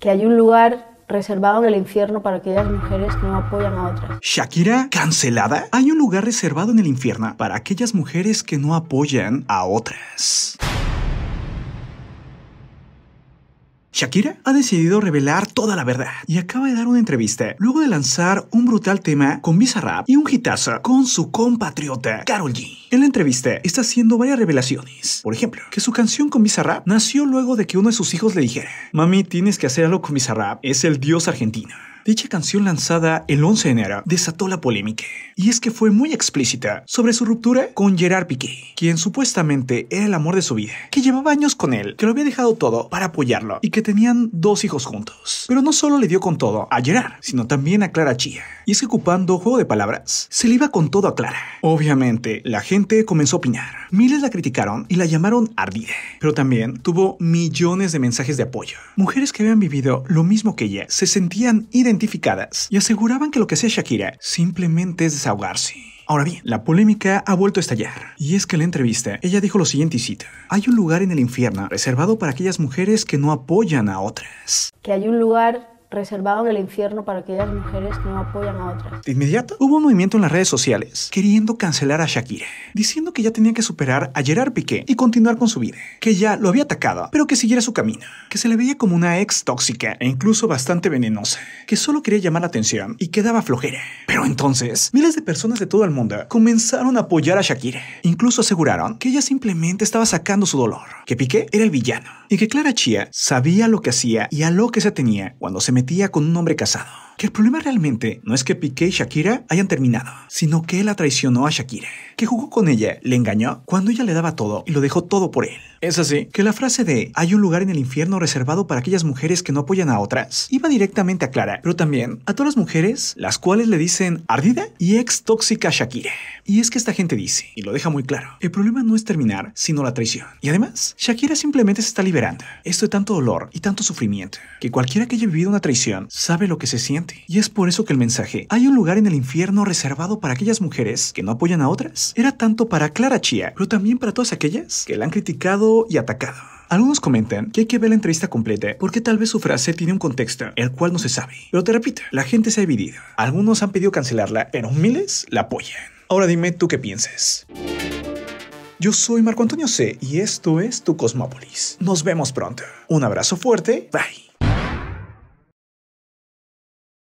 que hay un lugar reservado en el infierno para aquellas mujeres que no apoyan a otras. ¿Shakira cancelada? Hay un lugar reservado en el infierno para aquellas mujeres que no apoyan a otras. Shakira ha decidido revelar toda la verdad y acaba de dar una entrevista luego de lanzar un brutal tema con Bizarrap y un hitazo con su compatriota Carol G. En la entrevista está haciendo varias revelaciones. Por ejemplo, que su canción con Bizarrap nació luego de que uno de sus hijos le dijera: Mami, tienes que hacer algo con Bizarrap, es el dios argentino. Dicha canción lanzada el 11 de enero desató la polémica, y es que fue muy explícita sobre su ruptura con Gerard Piqué, quien supuestamente era el amor de su vida, que llevaba años con él, que lo había dejado todo para apoyarlo y que tenían dos hijos juntos. Pero no solo le dio con todo a Gerard, sino también a Clara Chía. Y es que ocupando juego de palabras, se le iba con todo a Clara. Obviamente, la gente comenzó a opinar. Miles la criticaron y la llamaron ardida, pero también tuvo millones de mensajes de apoyo. Mujeres que habían vivido lo mismo que ella se sentían identificadas identificadas y aseguraban que lo que hacía Shakira simplemente es desahogarse. Ahora bien, la polémica ha vuelto a estallar. Y es que en la entrevista, ella dijo lo siguiente y cita. Hay un lugar en el infierno reservado para aquellas mujeres que no apoyan a otras. Que hay un lugar reservaban el infierno para aquellas mujeres que no apoyan a otras. De inmediato, hubo un movimiento en las redes sociales queriendo cancelar a Shakira, diciendo que ya tenía que superar a Gerard Piqué y continuar con su vida, que ya lo había atacado, pero que siguiera su camino, que se le veía como una ex tóxica e incluso bastante venenosa, que solo quería llamar la atención y quedaba flojera. Pero entonces, miles de personas de todo el mundo comenzaron a apoyar a Shakira, incluso aseguraron que ella simplemente estaba sacando su dolor, que Piqué era el villano y que Clara Chía sabía lo que hacía y a lo que se tenía cuando se metía con un hombre casado que el problema realmente no es que Piqué y Shakira hayan terminado, sino que él la traicionó a Shakira, que jugó con ella, le engañó cuando ella le daba todo y lo dejó todo por él. Es así que la frase de hay un lugar en el infierno reservado para aquellas mujeres que no apoyan a otras iba directamente a Clara, pero también a todas las mujeres las cuales le dicen ardida y ex tóxica Shakira. Y es que esta gente dice, y lo deja muy claro, el problema no es terminar, sino la traición. Y además, Shakira simplemente se está liberando. Esto de tanto dolor y tanto sufrimiento, que cualquiera que haya vivido una traición sabe lo que se siente y es por eso que el mensaje, hay un lugar en el infierno reservado para aquellas mujeres que no apoyan a otras, era tanto para Clara Chia, pero también para todas aquellas que la han criticado y atacado. Algunos comentan que hay que ver la entrevista completa porque tal vez su frase tiene un contexto, el cual no se sabe. Pero te repito, la gente se ha dividido. Algunos han pedido cancelarla, pero miles la apoyan. Ahora dime tú qué piensas. Yo soy Marco Antonio C y esto es Tu Cosmópolis. Nos vemos pronto. Un abrazo fuerte. Bye.